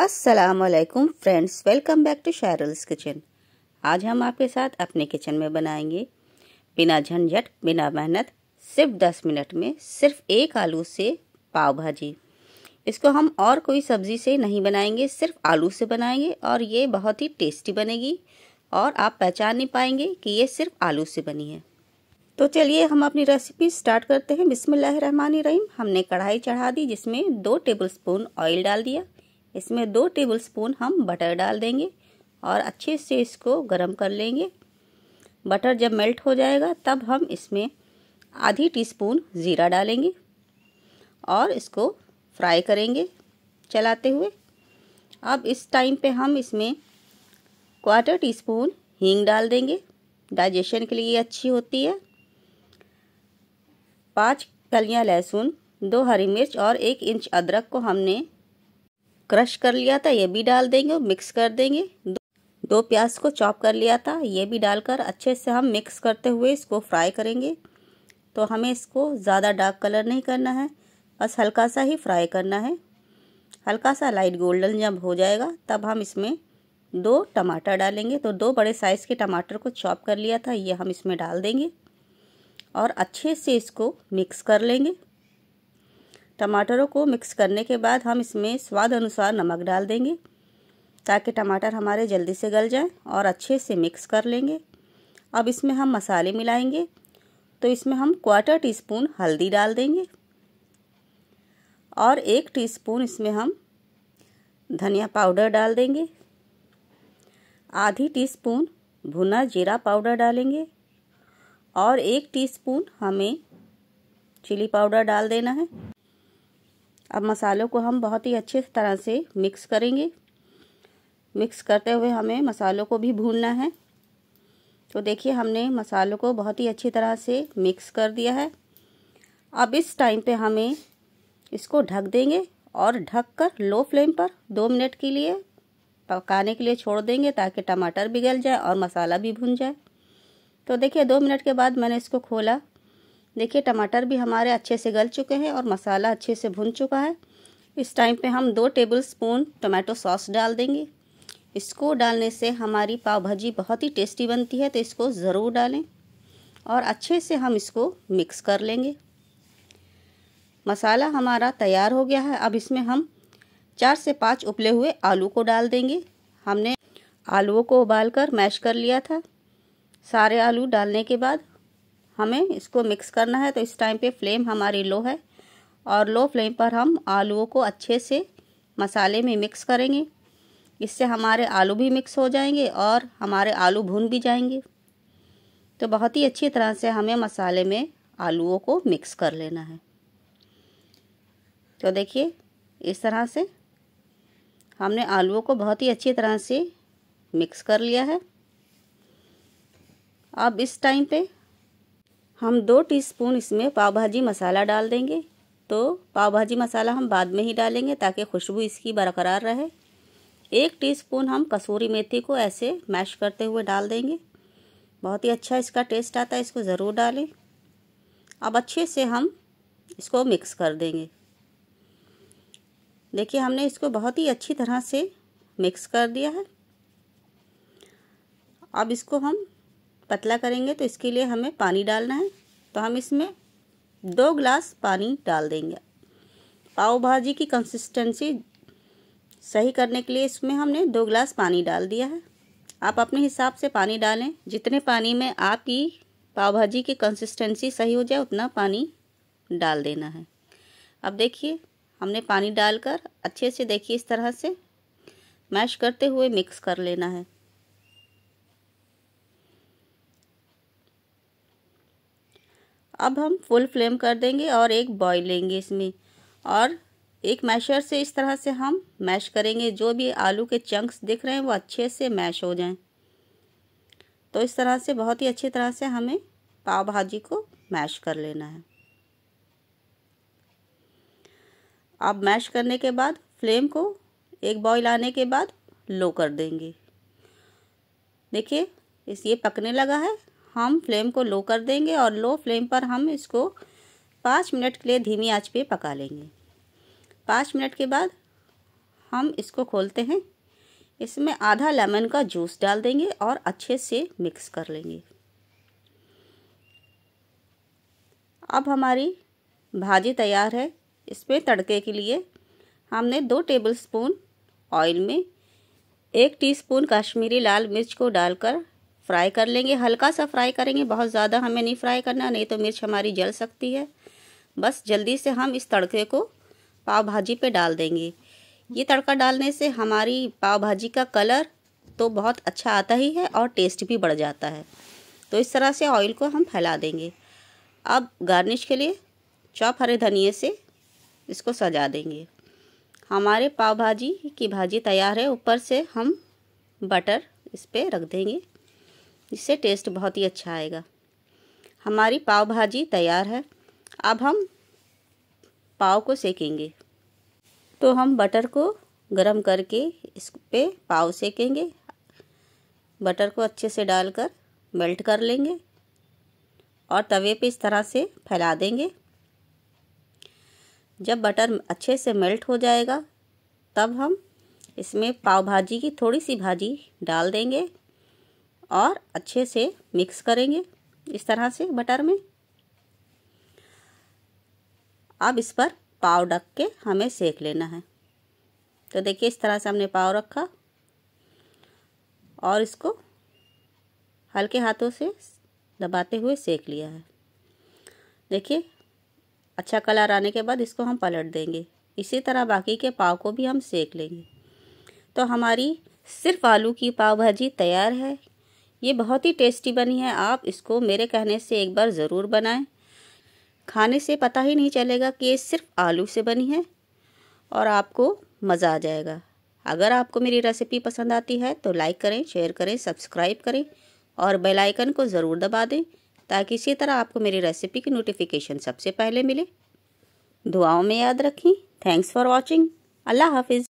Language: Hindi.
असलकुम फ्रेंड्स वेलकम बैक टू शायरल्स किचन आज हम आपके साथ अपने किचन में बनाएंगे बिना झंझट बिना मेहनत सिर्फ दस मिनट में सिर्फ एक आलू से पाव भाजी इसको हम और कोई सब्ज़ी से नहीं बनाएंगे सिर्फ आलू से बनाएंगे और ये बहुत ही टेस्टी बनेगी और आप पहचान नहीं पाएंगे कि ये सिर्फ आलू से बनी है तो चलिए हम अपनी रेसिपी स्टार्ट करते हैं रहीम हमने कढ़ाई चढ़ा दी जिसमें दो टेबलस्पून ऑयल डाल दिया इसमें दो टेबल स्पून हम बटर डाल देंगे और अच्छे से इसको गर्म कर लेंगे बटर जब मेल्ट हो जाएगा तब हम इसमें आधी टीस्पून ज़ीरा डालेंगे और इसको फ्राई करेंगे चलाते हुए अब इस टाइम पे हम इसमें क्वार्टर टी स्पून हींग डाल देंगे डाइजेशन के लिए अच्छी होती है पांच कलियां लहसुन दो हरी मिर्च और एक इंच अदरक को हमने क्रश कर लिया था ये भी डाल देंगे और मिक्स कर देंगे दो प्याज को चॉप कर लिया था ये भी डालकर अच्छे से हम मिक्स करते हुए इसको फ्राई करेंगे तो हमें इसको ज़्यादा डार्क कलर नहीं करना है बस हल्का सा ही फ्राई करना है हल्का सा लाइट गोल्डन जब हो जाएगा तब हम इसमें दो टमाटर डालेंगे तो दो बड़े साइज़ के टमाटर को चॉप कर लिया था ये हम इसमें डाल देंगे और अच्छे से इसको मिक्स कर लेंगे टमाटरों को मिक्स करने के बाद हम इसमें स्वाद अनुसार नमक डाल देंगे ताकि टमाटर हमारे जल्दी से गल जाएं और अच्छे से मिक्स कर लेंगे अब इसमें हम मसाले मिलाएंगे तो इसमें हम क्वार्टर टी स्पून हल्दी डाल देंगे और एक टीस्पून इसमें हम धनिया पाउडर डाल देंगे आधी टीस्पून भुना जीरा पाउडर डालेंगे और एक टीस्पून हमें चिली पाउडर डाल देना है अब मसालों को हम बहुत ही अच्छे तरह से मिक्स करेंगे मिक्स करते हुए हमें मसालों को भी भूनना है तो देखिए हमने मसालों को बहुत ही अच्छी तरह से मिक्स कर दिया है अब इस टाइम पे हमें इसको ढक देंगे और ढक कर लो फ्लेम पर दो मिनट के लिए पकाने के लिए छोड़ देंगे ताकि टमाटर भी गल जाए और मसाला भी भुन जाए तो देखिए दो मिनट के बाद मैंने इसको खोला देखिए टमाटर भी हमारे अच्छे से गल चुके हैं और मसाला अच्छे से भुन चुका है इस टाइम पे हम दो टेबल स्पून टमाटो सॉस डाल देंगे इसको डालने से हमारी पाव भाजी बहुत ही टेस्टी बनती है तो इसको ज़रूर डालें और अच्छे से हम इसको मिक्स कर लेंगे मसाला हमारा तैयार हो गया है अब इसमें हम चार से पाँच उबले हुए आलू को डाल देंगे हमने आलुओं को उबाल कर मैश कर लिया था सारे आलू डालने के बाद हमें इसको मिक्स करना है तो इस टाइम पे फ्लेम हमारी लो है और लो फ्लेम पर हम आलूओं को अच्छे से मसाले में मिक्स करेंगे इससे हमारे आलू भी मिक्स हो जाएंगे और हमारे आलू भून भी जाएंगे तो बहुत ही अच्छी तरह से हमें मसाले में आलूओं को मिक्स कर लेना है तो देखिए इस तरह से हमने आलूओं को बहुत ही अच्छी तरह से मिक्स कर लिया है अब इस टाइम पे हम दो टीस्पून इसमें पाव भाजी मसाला डाल देंगे तो पाव भाजी मसाला हम बाद में ही डालेंगे ताकि खुशबू इसकी बरकरार रहे एक टीस्पून हम कसूरी मेथी को ऐसे मैश करते हुए डाल देंगे बहुत ही अच्छा इसका टेस्ट आता है इसको ज़रूर डालें अब अच्छे से हम इसको मिक्स कर देंगे देखिए हमने इसको बहुत ही अच्छी तरह से मिक्स कर दिया है अब इसको हम पतला करेंगे तो इसके लिए हमें पानी डालना है तो हम इसमें दो ग्लास पानी डाल देंगे पाव भाजी की कंसिस्टेंसी सही करने के लिए इसमें हमने दो ग्लास पानी डाल दिया है आप अपने हिसाब से पानी डालें जितने पानी में आपकी पाव भाजी की कंसिस्टेंसी सही हो जाए उतना पानी डाल देना है अब देखिए हमने पानी डालकर अच्छे से देखिए इस तरह से मैश करते हुए मिक्स कर लेना है अब हम फुल फ्लेम कर देंगे और एक बॉईल लेंगे इसमें और एक मैशर से इस तरह से हम मैश करेंगे जो भी आलू के चंक्स दिख रहे हैं वो अच्छे से मैश हो जाएं तो इस तरह से बहुत ही अच्छी तरह से हमें पाव भाजी को मैश कर लेना है अब मैश करने के बाद फ्लेम को एक बॉईल आने के बाद लो कर देंगे देखिए इस ये पकने लगा है हम फ्लेम को लो कर देंगे और लो फ्लेम पर हम इसको पाँच मिनट के लिए धीमी आंच पे पका लेंगे पाँच मिनट के बाद हम इसको खोलते हैं इसमें आधा लेमन का जूस डाल देंगे और अच्छे से मिक्स कर लेंगे अब हमारी भाजी तैयार है इसमें तड़के के लिए हमने दो टेबल स्पून ऑयल में एक टीस्पून कश्मीरी लाल मिर्च को डालकर फ्राई कर लेंगे हल्का सा फ्राई करेंगे बहुत ज़्यादा हमें नहीं फ्राई करना नहीं तो मिर्च हमारी जल सकती है बस जल्दी से हम इस तड़के को पाव भाजी पे डाल देंगे ये तड़का डालने से हमारी पाव भाजी का कलर तो बहुत अच्छा आता ही है और टेस्ट भी बढ़ जाता है तो इस तरह से ऑयल को हम फैला देंगे अब गार्निश के लिए चौप हरे धनिए से इसको सजा देंगे हमारे पाव भाजी की भाजी तैयार है ऊपर से हम बटर इस पर रख देंगे इससे टेस्ट बहुत ही अच्छा आएगा हमारी पाव भाजी तैयार है अब हम पाव को सेकेंगे तो हम बटर को गरम करके इस पे पाव सेकेंगे बटर को अच्छे से डालकर मेल्ट कर लेंगे और तवे पे इस तरह से फैला देंगे जब बटर अच्छे से मेल्ट हो जाएगा तब हम इसमें पाव भाजी की थोड़ी सी भाजी डाल देंगे और अच्छे से मिक्स करेंगे इस तरह से बटर में अब इस पर पाव ढक के हमें सेक लेना है तो देखिए इस तरह से हमने पाव रखा और इसको हल्के हाथों से दबाते हुए सेक लिया है देखिए अच्छा कलर आने के बाद इसको हम पलट देंगे इसी तरह बाकी के पाव को भी हम सेक लेंगे तो हमारी सिर्फ आलू की पाव भाजी तैयार है ये बहुत ही टेस्टी बनी है आप इसको मेरे कहने से एक बार ज़रूर बनाएं खाने से पता ही नहीं चलेगा कि ये सिर्फ आलू से बनी है और आपको मज़ा आ जाएगा अगर आपको मेरी रेसिपी पसंद आती है तो लाइक करें शेयर करें सब्सक्राइब करें और बेल आइकन को ज़रूर दबा दें ताकि इसी तरह आपको मेरी रेसिपी की नोटिफिकेशन सबसे पहले मिले दुआओं में याद रखें थैंक्स फॉर वॉचिंग अल्लाह हाफिज़